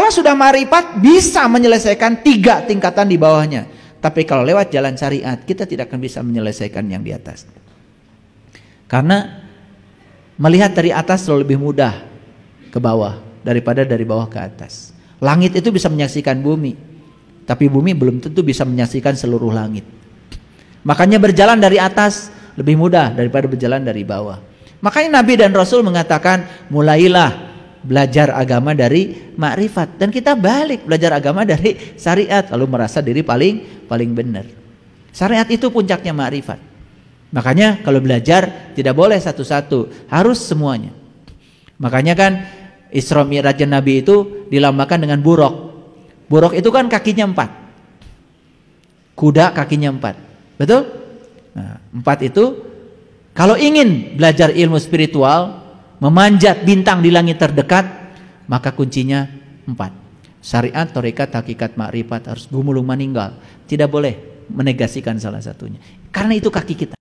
Kalau sudah marifat bisa menyelesaikan tiga tingkatan di bawahnya. Tapi kalau lewat jalan syariat kita tidak akan bisa menyelesaikan yang di atas. Karena melihat dari atas lebih mudah ke bawah daripada dari bawah ke atas. Langit itu bisa menyaksikan bumi, tapi bumi belum tentu bisa menyaksikan seluruh langit. Makanya berjalan dari atas lebih mudah daripada berjalan dari bawah. Makanya Nabi dan Rasul mengatakan, mulailah belajar agama dari makrifat dan kita balik belajar agama dari syariat lalu merasa diri paling paling benar. Syariat itu puncaknya makrifat. Makanya kalau belajar tidak boleh satu-satu, harus semuanya. Makanya kan Isra Mi'raj Nabi itu dilambangkan dengan buruk. Buruk itu kan kakinya empat. Kuda kakinya empat. Betul? Nah, empat itu kalau ingin belajar ilmu spiritual memanjat bintang di langit terdekat, maka kuncinya empat. Syariat, torekat, hakikat, makrifat harus gumulung meninggal. Tidak boleh menegasikan salah satunya. Karena itu kaki kita.